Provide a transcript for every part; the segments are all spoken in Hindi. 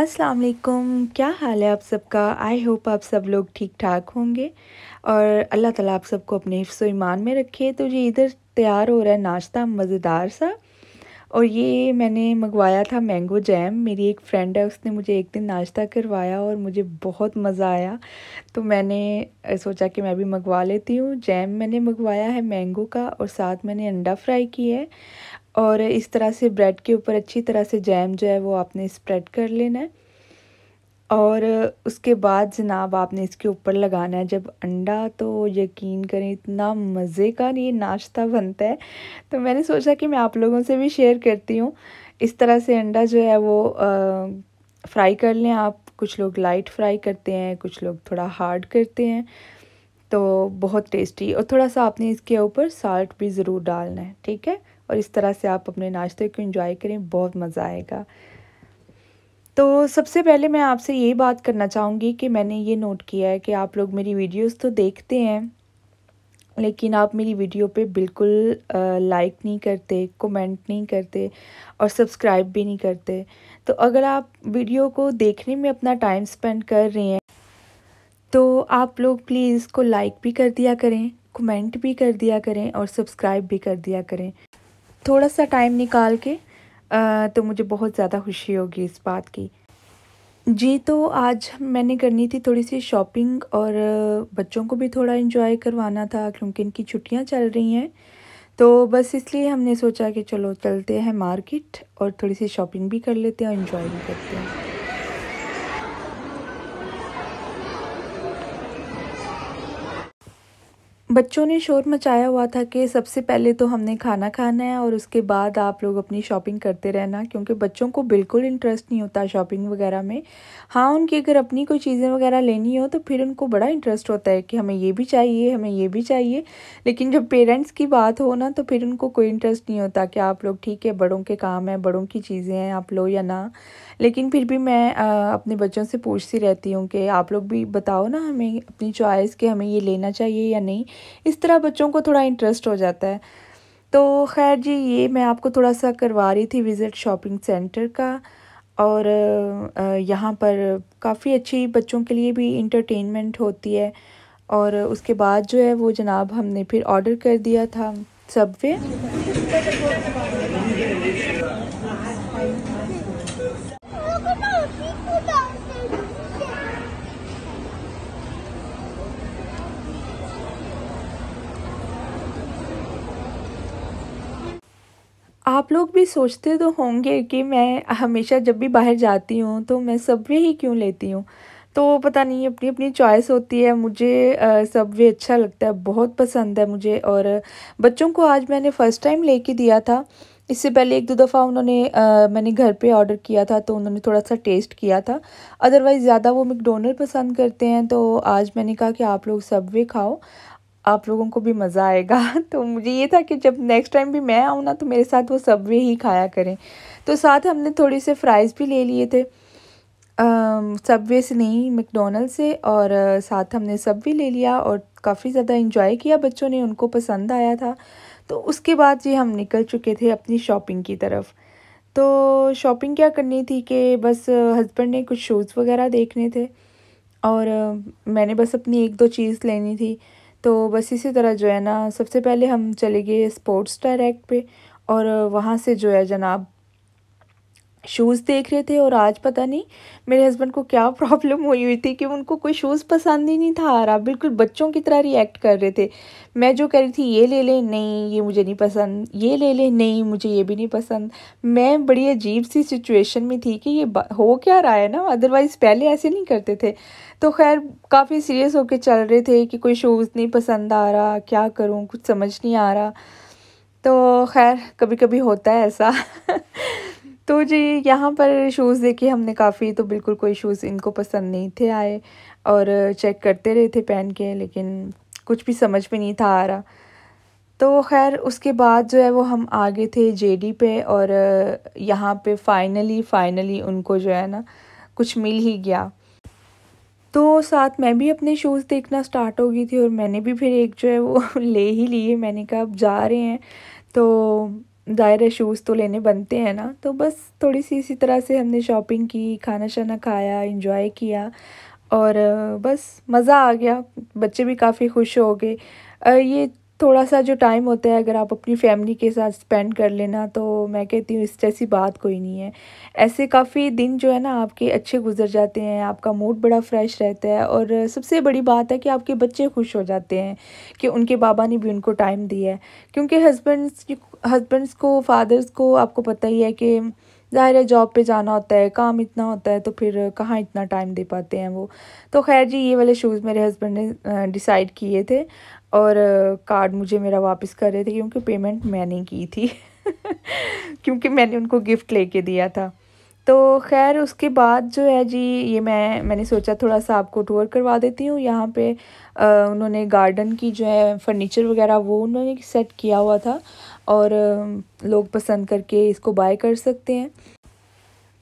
अस्सलाम वालेकुम क्या हाल है आप सबका आई होप आप सब लोग ठीक ठाक होंगे और अल्लाह ताला आप सबको अपने हिफ्स ईमान में रखे तो ये इधर तैयार हो रहा है नाश्ता मज़ेदार सा और ये मैंने मंगवाया था मैंगो जैम मेरी एक फ्रेंड है उसने मुझे एक दिन नाश्ता करवाया और मुझे बहुत मज़ा आया तो मैंने सोचा कि मैं भी मंगवा लेती हूँ जैम मैंने मंगवाया है मैंगो का और साथ मैंने अंडा फ्राई किया है और इस तरह से ब्रेड के ऊपर अच्छी तरह से जैम जो है वो आपने स्प्रेड कर लेना है और उसके बाद जनाब आपने इसके ऊपर लगाना है जब अंडा तो यकीन करें इतना मज़े का ये नाश्ता बनता है तो मैंने सोचा कि मैं आप लोगों से भी शेयर करती हूँ इस तरह से अंडा जो है वो आ, फ्राई कर लें आप कुछ लोग लाइट फ्राई करते हैं कुछ लोग थोड़ा हार्ड करते हैं तो बहुत टेस्टी और थोड़ा सा आपने इसके ऊपर साल्ट भी ज़रूर डालना है ठीक है और इस तरह से आप अपने नाश्ते को इंजॉय करें बहुत मज़ा आएगा तो सबसे पहले मैं आपसे ये बात करना चाहूँगी कि मैंने ये नोट किया है कि आप लोग मेरी वीडियोस तो देखते हैं लेकिन आप मेरी वीडियो पे बिल्कुल लाइक नहीं करते कमेंट नहीं करते और सब्सक्राइब भी नहीं करते तो अगर आप वीडियो को देखने में अपना टाइम स्पेंड कर रहे हैं तो आप लोग प्लीज़ इसको लाइक भी कर दिया करें कमेंट भी कर दिया करें और सब्सक्राइब भी कर दिया करें थोड़ा सा टाइम निकाल के तो मुझे बहुत ज़्यादा खुशी होगी इस बात की जी तो आज मैंने करनी थी थोड़ी सी शॉपिंग और बच्चों को भी थोड़ा इन्जॉय करवाना था क्योंकि इनकी छुट्टियाँ चल रही हैं तो बस इसलिए हमने सोचा कि चलो चलते हैं मार्केट और थोड़ी सी शॉपिंग भी कर लेते हैं और इन्जॉय भी करते हैं बच्चों ने शोर मचाया हुआ था कि सबसे पहले तो हमने खाना खाना है और उसके बाद आप लोग अपनी शॉपिंग करते रहना क्योंकि बच्चों को बिल्कुल इंटरेस्ट नहीं होता शॉपिंग वगैरह में हाँ उनकी अगर अपनी कोई चीज़ें वगैरह लेनी हो तो फिर उनको बड़ा इंटरेस्ट होता है कि हमें ये भी चाहिए हमें ये भी चाहिए लेकिन जब पेरेंट्स की बात हो ना तो फिर उनको कोई इंटरेस्ट नहीं होता कि आप लोग ठीक है बड़ों के काम हैं बड़ों की चीज़ें हैं आप लो या ना लेकिन फिर भी मैं अपने बच्चों से पूछती रहती हूँ कि आप लोग भी बताओ ना हमें अपनी चॉइस कि हमें ये लेना चाहिए या नहीं इस तरह बच्चों को थोड़ा इंटरेस्ट हो जाता है तो खैर जी ये मैं आपको थोड़ा सा करवा रही थी विज़िट शॉपिंग सेंटर का और यहाँ पर काफ़ी अच्छी बच्चों के लिए भी इंटरटेनमेंट होती है और उसके बाद जो है वो जनाब हमने फिर ऑर्डर कर दिया था सबवे आप लोग भी सोचते तो होंगे कि मैं हमेशा जब भी बाहर जाती हूँ तो मैं सबवे ही क्यों लेती हूँ तो पता नहीं अपनी अपनी चॉइस होती है मुझे सबवे अच्छा लगता है बहुत पसंद है मुझे और बच्चों को आज मैंने फ़र्स्ट टाइम लेके दिया था इससे पहले एक दो दफ़ा उन्होंने आ, मैंने घर पे ऑर्डर किया था तो उन्होंने थोड़ा सा टेस्ट किया था अदरवाइज़ ज़्यादा वो मैकडोनल्ड पसंद करते हैं तो आज मैंने कहा कि आप लोग सबवे खाओ आप लोगों को भी मज़ा आएगा तो मुझे ये था कि जब नेक्स्ट टाइम भी मैं आऊँ ना तो मेरे साथ वो सबवे ही खाया करें तो साथ हमने थोड़ी से फ्राइज़ भी ले लिए थे सबवे से नहीं मैकडोनल्ड से और साथ हमने भी ले लिया और काफ़ी ज़्यादा इन्जॉय किया बच्चों ने उनको पसंद आया था तो उसके बाद जी हम निकल चुके थे अपनी शॉपिंग की तरफ तो शॉपिंग क्या करनी थी कि बस हस्बैंड ने कुछ शूज़ वगैरह देखने थे और मैंने बस अपनी एक दो चीज़ लेनी थी तो बस इसी तरह जो है ना सबसे पहले हम चले गए स्पोर्ट्स डायरेक्ट पे और वहाँ से जो है जनाब शूज़ देख रहे थे और आज पता नहीं मेरे हस्बैंड को क्या प्रॉब्लम हुई हुई थी कि उनको कोई शूज़ पसंद ही नहीं था आ रहा बिल्कुल बच्चों की तरह रिएक्ट कर रहे थे मैं जो कह रही थी ये ले ले नहीं ये मुझे नहीं पसंद ये ले ले नहीं मुझे ये भी नहीं पसंद मैं बड़ी अजीब सी सिचुएशन में थी कि ये हो क्या रहा है ना अदरवाइज़ पहले ऐसे नहीं करते थे तो खैर काफ़ी सीरियस होकर चल रहे थे कि कोई शूज़ नहीं पसंद आ रहा क्या करूँ कुछ समझ नहीं आ रहा तो खैर कभी कभी होता है ऐसा तो जी यहाँ पर शूज़ देखे हमने काफ़ी तो बिल्कुल कोई शूज़ इनको पसंद नहीं थे आए और चेक करते रहे थे पहन के लेकिन कुछ भी समझ में नहीं था आ रहा तो खैर उसके बाद जो है वो हम आ गए थे जेडी पे और यहाँ पे फाइनली फाइनली उनको जो है ना कुछ मिल ही गया तो साथ मैं भी अपने शूज़ देखना स्टार्ट हो गई थी और मैंने भी फिर एक जो है वो ले ही लिए मैंने कहा अब जा रहे हैं तो दायरे शूज़ तो लेने बनते हैं ना तो बस थोड़ी सी इसी तरह से हमने शॉपिंग की खाना शाना खाया इन्जॉय किया और बस मज़ा आ गया बच्चे भी काफ़ी खुश हो गए ये थोड़ा सा जो टाइम होता है अगर आप अपनी फैमिली के साथ स्पेंड कर लेना तो मैं कहती हूँ इस जैसी बात कोई नहीं है ऐसे काफ़ी दिन जो है ना आपके अच्छे गुजर जाते हैं आपका मूड बड़ा फ्रेश रहता है और सबसे बड़ी बात है कि आपके बच्चे खुश हो जाते हैं कि उनके बाबा ने भी उनको टाइम दिया है क्योंकि हस्बैंड्स हस्बैंड्स को फादर्स को आपको पता ही है कि ज़ाहिर है जॉब पे जाना होता है काम इतना होता है तो फिर कहाँ इतना टाइम दे पाते हैं वो तो खैर जी ये वाले शूज़ मेरे हस्बैंड ने डिसाइड किए थे और कार्ड मुझे मेरा वापस कर रहे थे क्योंकि पेमेंट मैंने की थी क्योंकि मैंने उनको गिफ्ट लेके दिया था तो खैर उसके बाद जो है जी ये मैं मैंने सोचा थोड़ा सा आपको टूर करवा देती हूँ यहाँ पे आ, उन्होंने गार्डन की जो है फर्नीचर वगैरह वो उन्होंने सेट किया हुआ था और लोग पसंद करके इसको बाय कर सकते हैं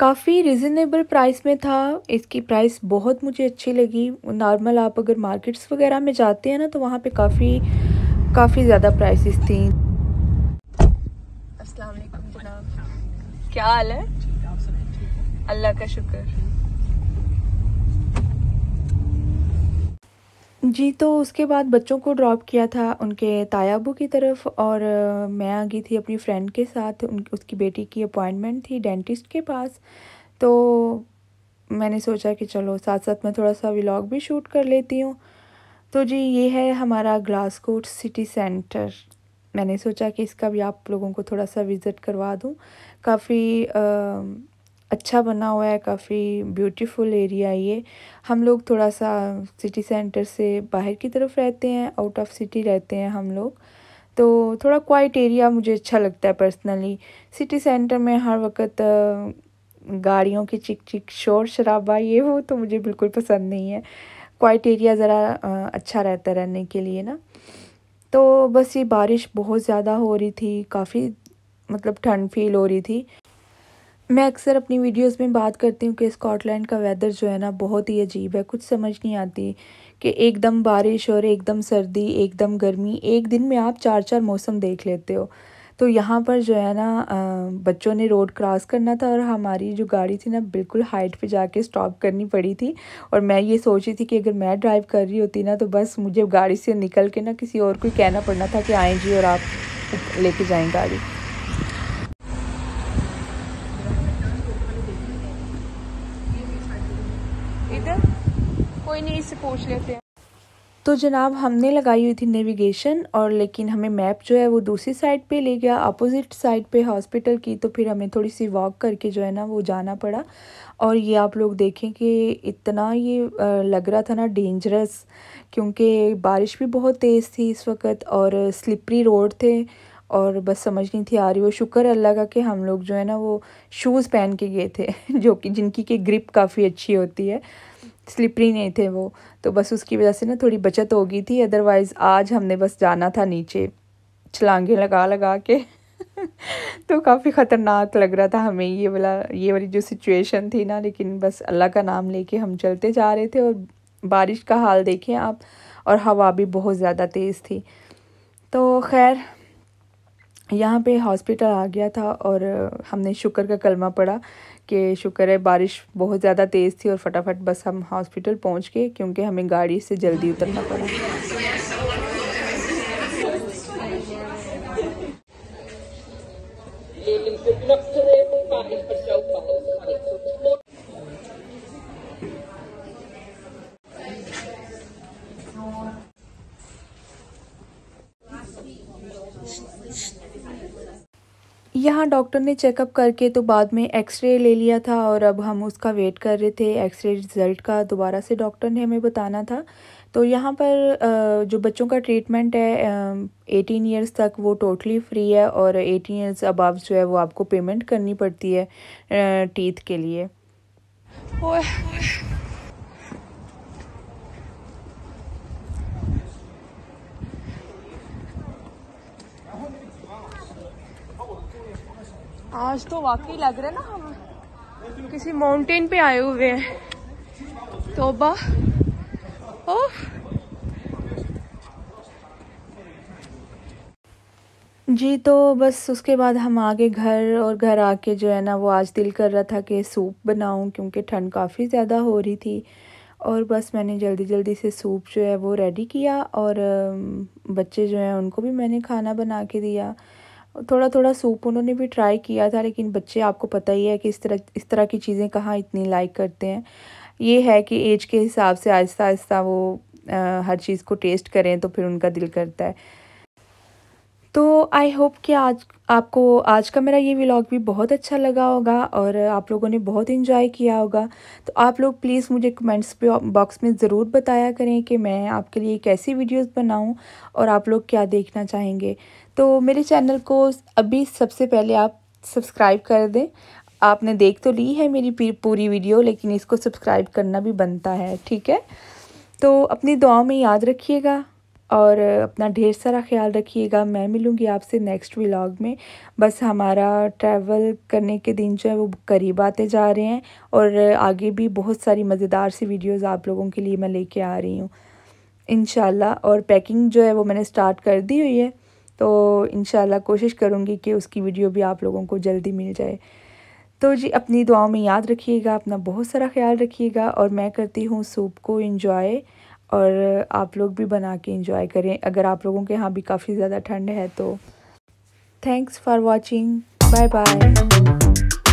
काफ़ी रिजनेबल प्राइस में था इसकी प्राइस बहुत मुझे अच्छी लगी नॉर्मल आप अगर मार्केट्स वगैरह में जाते हैं ना तो वहाँ पर काफ़ी काफ़ी ज़्यादा प्राइसिस थी असल जनाब क्या हाल है अल्लाह का शुक्र जी तो उसके बाद बच्चों को ड्रॉप किया था उनके तायाबू की तरफ और मैं आ गई थी अपनी फ्रेंड के साथ उन उसकी बेटी की अपॉइंटमेंट थी डेंटिस्ट के पास तो मैंने सोचा कि चलो साथ साथ मैं थोड़ा सा व्लॉग भी शूट कर लेती हूँ तो जी ये है हमारा ग्लासकोट सिटी सेंटर मैंने सोचा कि इसका भी आप लोगों को थोड़ा सा विज़िट करवा दूँ काफ़ी अच्छा बना हुआ है काफ़ी ब्यूटीफुल एरिया ये हम लोग थोड़ा सा सिटी सेंटर से बाहर की तरफ रहते हैं आउट ऑफ सिटी रहते हैं हम लोग तो थोड़ा क्वाइट एरिया मुझे अच्छा लगता है पर्सनली सिटी सेंटर में हर वक्त गाड़ियों की चिक चिक शोर शराबा ये वो तो मुझे बिल्कुल पसंद नहीं है क्वाइट एरिया ज़रा अच्छा रहता रहने के लिए ना तो बस ये बारिश बहुत ज़्यादा हो रही थी काफ़ी मतलब ठंड फील हो रही थी मैं अक्सर अपनी वीडियोस में बात करती हूँ कि स्कॉटलैंड का वेदर जो है ना बहुत ही अजीब है कुछ समझ नहीं आती कि एकदम बारिश और एकदम सर्दी एकदम गर्मी एक दिन में आप चार चार मौसम देख लेते हो तो यहाँ पर जो है ना बच्चों ने रोड क्रॉस करना था और हमारी जो गाड़ी थी ना बिल्कुल हाइट पे जाके स्टॉप करनी पड़ी थी और मैं ये सोची थी कि अगर मैं ड्राइव कर रही होती ना तो बस मुझे गाड़ी से निकल के ना किसी और को कहना पड़ना था कि आएँ जी और आप लेके जाएँ गाड़ी कोई नहीं इससे पूछ लेते हैं तो जनाब हमने लगाई हुई थी नेविगेशन और लेकिन हमें मैप जो है वो दूसरी साइड पे ले गया अपोजिट साइड पे हॉस्पिटल की तो फिर हमें थोड़ी सी वॉक करके जो है ना वो जाना पड़ा और ये आप लोग देखें कि इतना ये लग रहा था ना डेंजरस क्योंकि बारिश भी बहुत तेज़ थी इस वक्त और स्लिपरी रोड थे और बस समझ नहीं थी आ रही वो शुक्र अल्लाह का कि हम लोग जो है ना वो शूज़ पहन के गए थे जो कि जिनकी कि ग्रिप काफ़ी अच्छी होती है स्लिपरी नहीं थे वो तो बस उसकी वजह से ना थोड़ी बचत हो गई थी अदरवाइज़ आज हमने बस जाना था नीचे छलांगे लगा लगा के तो काफ़ी ख़तरनाक लग रहा था हमें ये वाला ये वाली जो सिचुएशन थी ना लेकिन बस अल्लाह का नाम लेके हम चलते जा रहे थे और बारिश का हाल देखें आप और हवा भी बहुत ज़्यादा तेज़ थी तो खैर यहाँ पे हॉस्पिटल आ गया था और हमने शुक्र का कलमा पढ़ा कि शुक्र है बारिश बहुत ज़्यादा तेज़ थी और फटाफट बस हम हॉस्पिटल पहुँच गए क्योंकि हमें गाड़ी से जल्दी उतरना पड़ा ये हाँ डॉक्टर ने चेकअप करके तो बाद में एक्सरे ले लिया था और अब हम उसका वेट कर रहे थे एक्सरे रिज़ल्ट का दोबारा से डॉक्टर ने हमें बताना था तो यहाँ पर जो बच्चों का ट्रीटमेंट है एटीन ईयर्स तक वो टोटली फ्री है और एटीन ईयर्स अबाव जो है वो आपको पेमेंट करनी पड़ती है टीथ के लिए आज तो वाकई लग रहा है ना हम किसी माउंटेन पे आए हुए हैं तोबा ओ जी तो बस उसके बाद हम आगे घर और घर आके जो है ना वो आज दिल कर रहा था कि सूप बनाऊं क्योंकि ठंड काफ़ी ज़्यादा हो रही थी और बस मैंने जल्दी जल्दी से सूप जो है वो रेडी किया और बच्चे जो हैं उनको भी मैंने खाना बना के दिया थोड़ा थोड़ा सूप उन्होंने भी ट्राई किया था लेकिन बच्चे आपको पता ही है कि इस तरह इस तरह की चीज़ें कहाँ इतनी लाइक करते हैं ये है कि एज के हिसाब से आहिस्ता आहिस्ता वो आ, हर चीज़ को टेस्ट करें तो फिर उनका दिल करता है तो आई होप कि आज आपको आज का मेरा ये व्लॉग भी बहुत अच्छा लगा होगा और आप लोगों ने बहुत इन्जॉय किया होगा तो आप लोग प्लीज़ मुझे कमेंट्स बॉक्स में ज़रूर बताया करें कि मैं आपके लिए कैसी वीडियोस बनाऊं और आप लोग क्या देखना चाहेंगे तो मेरे चैनल को अभी सबसे पहले आप सब्सक्राइब कर दें आपने देख तो ली है मेरी पूरी वीडियो लेकिन इसको सब्सक्राइब करना भी बनता है ठीक है तो अपनी दुआ में याद रखिएगा और अपना ढेर सारा ख्याल रखिएगा मैं मिलूँगी आपसे नेक्स्ट व्लॉग में बस हमारा ट्रैवल करने के दिन जो है वो करीब आते जा रहे हैं और आगे भी बहुत सारी मज़ेदार सी वीडियोस आप लोगों के लिए मैं लेके आ रही हूँ इन और पैकिंग जो है वो मैंने स्टार्ट कर दी हुई है तो इन कोशिश करूँगी कि उसकी वीडियो भी आप लोगों को जल्दी मिल जाए तो जी अपनी दुआओं में याद रखिएगा अपना बहुत सारा ख्याल रखिएगा और मैं करती हूँ सूप को इंजॉय और आप लोग भी बना के इंजॉय करें अगर आप लोगों के यहाँ भी काफ़ी ज़्यादा ठंड है तो thanks for watching bye bye